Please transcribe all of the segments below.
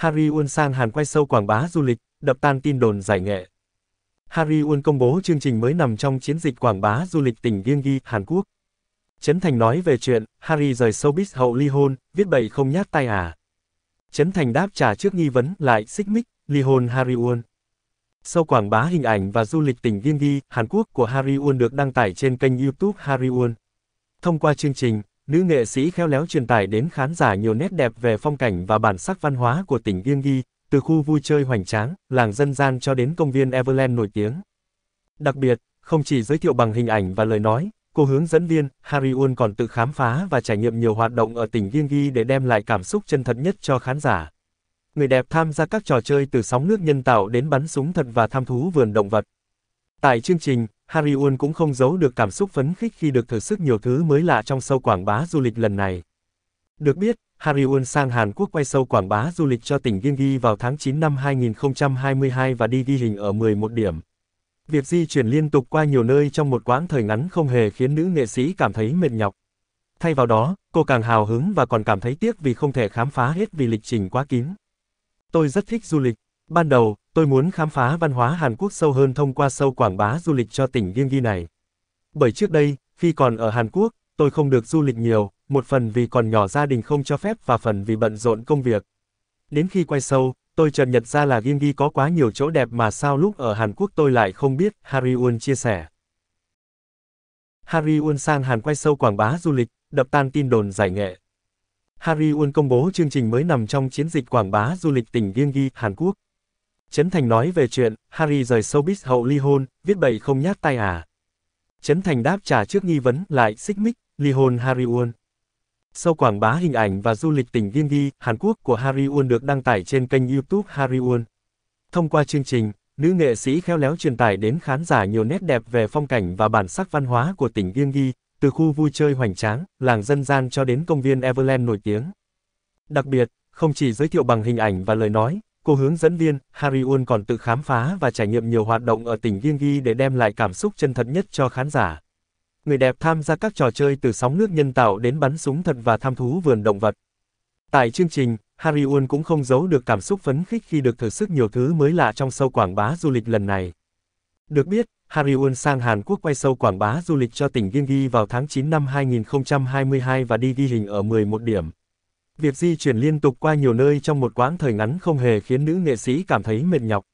Harry Won sang Hàn quay sâu quảng bá du lịch, đập tan tin đồn giải nghệ. Harry Won công bố chương trình mới nằm trong chiến dịch quảng bá du lịch tỉnh Gyeonggi, Hàn Quốc. Trấn Thành nói về chuyện, Harry rời showbiz hậu ly hôn, viết bậy không nhát tay à. Trấn Thành đáp trả trước nghi vấn lại xích mích, ly hôn Harry Won. Sau quảng bá hình ảnh và du lịch tỉnh Gyeonggi, Hàn Quốc của Harry Won được đăng tải trên kênh YouTube Harry Won. Thông qua chương trình, nữ nghệ sĩ khéo léo truyền tải đến khán giả nhiều nét đẹp về phong cảnh và bản sắc văn hóa của tỉnh Yên Ghi, từ khu vui chơi hoành tráng, làng dân gian cho đến công viên Everland nổi tiếng. Đặc biệt, không chỉ giới thiệu bằng hình ảnh và lời nói, cô hướng dẫn viên Hariun còn tự khám phá và trải nghiệm nhiều hoạt động ở tỉnh Yên Ghi để đem lại cảm xúc chân thật nhất cho khán giả. Người đẹp tham gia các trò chơi từ sóng nước nhân tạo đến bắn súng thật và tham thú vườn động vật. Tại chương trình, Harry Won cũng không giấu được cảm xúc phấn khích khi được thử sức nhiều thứ mới lạ trong sâu quảng bá du lịch lần này. Được biết, Harry Won sang Hàn Quốc quay sâu quảng bá du lịch cho tỉnh Gyeonggi vào tháng 9 năm 2022 và đi ghi hình ở 11 điểm. Việc di chuyển liên tục qua nhiều nơi trong một quãng thời ngắn không hề khiến nữ nghệ sĩ cảm thấy mệt nhọc. Thay vào đó, cô càng hào hứng và còn cảm thấy tiếc vì không thể khám phá hết vì lịch trình quá kín. Tôi rất thích du lịch. Ban đầu, Tôi muốn khám phá văn hóa Hàn Quốc sâu hơn thông qua sâu quảng bá du lịch cho tỉnh Gyeonggi này. Bởi trước đây, khi còn ở Hàn Quốc, tôi không được du lịch nhiều, một phần vì còn nhỏ gia đình không cho phép và phần vì bận rộn công việc. Đến khi quay sâu, tôi chợt nhận ra là Gyeonggi có quá nhiều chỗ đẹp mà sao lúc ở Hàn Quốc tôi lại không biết, Hariun chia sẻ. Hariun sang Hàn quay sâu quảng bá du lịch, đập tan tin đồn giải nghệ. Hariun công bố chương trình mới nằm trong chiến dịch quảng bá du lịch tỉnh Gyeonggi, Hàn Quốc. Trấn Thành nói về chuyện, Harry rời showbiz hậu ly hôn, viết bậy không nhát tay à. Trấn Thành đáp trả trước nghi vấn, lại xích mích, ly hôn Harry Won. Sau quảng bá hình ảnh và du lịch tỉnh Gyeonggi, Hàn Quốc của Harry Won được đăng tải trên kênh YouTube Harry Won. Thông qua chương trình, nữ nghệ sĩ khéo léo truyền tải đến khán giả nhiều nét đẹp về phong cảnh và bản sắc văn hóa của tỉnh Gyeonggi, từ khu vui chơi hoành tráng, làng dân gian cho đến công viên Everland nổi tiếng. Đặc biệt, không chỉ giới thiệu bằng hình ảnh và lời nói, Cô hướng dẫn viên, Hariun còn tự khám phá và trải nghiệm nhiều hoạt động ở tỉnh Gyeonggi để đem lại cảm xúc chân thật nhất cho khán giả. Người đẹp tham gia các trò chơi từ sóng nước nhân tạo đến bắn súng thật và tham thú vườn động vật. Tại chương trình, Hariun cũng không giấu được cảm xúc phấn khích khi được thử sức nhiều thứ mới lạ trong sâu quảng bá du lịch lần này. Được biết, Hariun sang Hàn Quốc quay sâu quảng bá du lịch cho tỉnh Gyeonggi vào tháng 9 năm 2022 và đi ghi hình ở 11 điểm. Việc di chuyển liên tục qua nhiều nơi trong một quãng thời ngắn không hề khiến nữ nghệ sĩ cảm thấy mệt nhọc.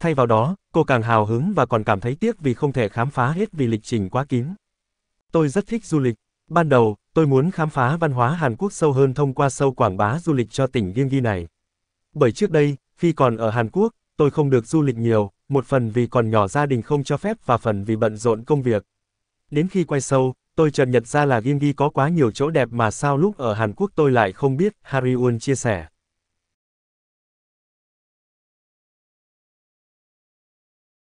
Thay vào đó, cô càng hào hứng và còn cảm thấy tiếc vì không thể khám phá hết vì lịch trình quá kín. Tôi rất thích du lịch. Ban đầu, tôi muốn khám phá văn hóa Hàn Quốc sâu hơn thông qua sâu quảng bá du lịch cho tỉnh Gyeonggi này. Bởi trước đây, khi còn ở Hàn Quốc, tôi không được du lịch nhiều, một phần vì còn nhỏ gia đình không cho phép và phần vì bận rộn công việc. Đến khi quay sâu, Tôi chợt nhận ra là Gimgi có quá nhiều chỗ đẹp mà sao lúc ở Hàn Quốc tôi lại không biết, Harry Won chia sẻ.